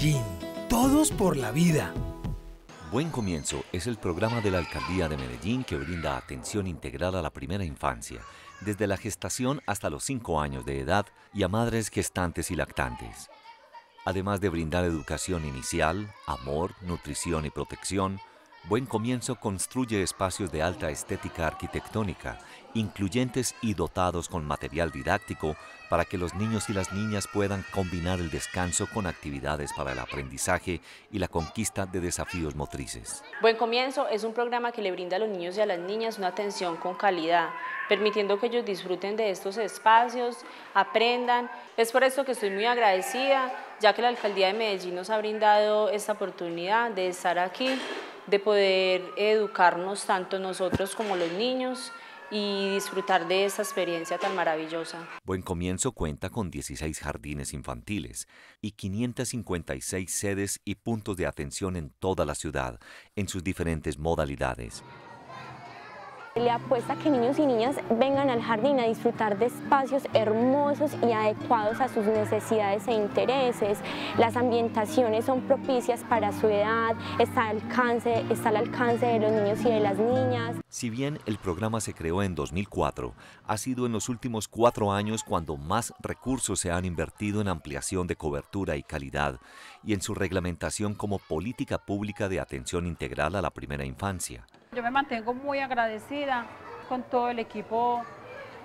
Medellín. Todos por la vida. Buen Comienzo es el programa de la Alcaldía de Medellín que brinda atención integral a la primera infancia, desde la gestación hasta los 5 años de edad y a madres gestantes y lactantes. Además de brindar educación inicial, amor, nutrición y protección, Buen Comienzo construye espacios de alta estética arquitectónica, incluyentes y dotados con material didáctico para que los niños y las niñas puedan combinar el descanso con actividades para el aprendizaje y la conquista de desafíos motrices. Buen Comienzo es un programa que le brinda a los niños y a las niñas una atención con calidad, permitiendo que ellos disfruten de estos espacios, aprendan. Es por esto que estoy muy agradecida, ya que la Alcaldía de Medellín nos ha brindado esta oportunidad de estar aquí de poder educarnos tanto nosotros como los niños y disfrutar de esa experiencia tan maravillosa. Buen Comienzo cuenta con 16 jardines infantiles y 556 sedes y puntos de atención en toda la ciudad, en sus diferentes modalidades. Le apuesta que niños y niñas vengan al jardín a disfrutar de espacios hermosos y adecuados a sus necesidades e intereses. Las ambientaciones son propicias para su edad, está al alcance, está al alcance de los niños y de las niñas. Si bien el programa se creó en 2004, ha sido en los últimos cuatro años cuando más recursos se han invertido en ampliación de cobertura y calidad y en su reglamentación como política pública de atención integral a la primera infancia. Yo me mantengo muy agradecida con todo el equipo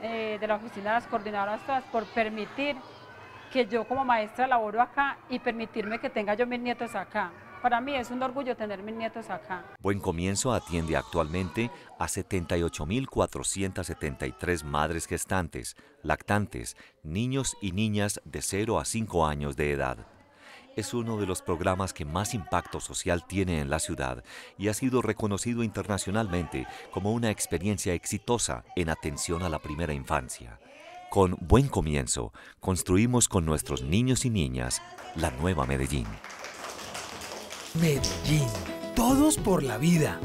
eh, de la oficina de las coordinadoras todas por permitir que yo como maestra laboro acá y permitirme que tenga yo mis nietos acá. Para mí es un orgullo tener mis nietos acá. Buen Comienzo atiende actualmente a 78.473 madres gestantes, lactantes, niños y niñas de 0 a 5 años de edad es uno de los programas que más impacto social tiene en la ciudad y ha sido reconocido internacionalmente como una experiencia exitosa en atención a la primera infancia. Con buen comienzo, construimos con nuestros niños y niñas la nueva Medellín. Medellín, todos por la vida.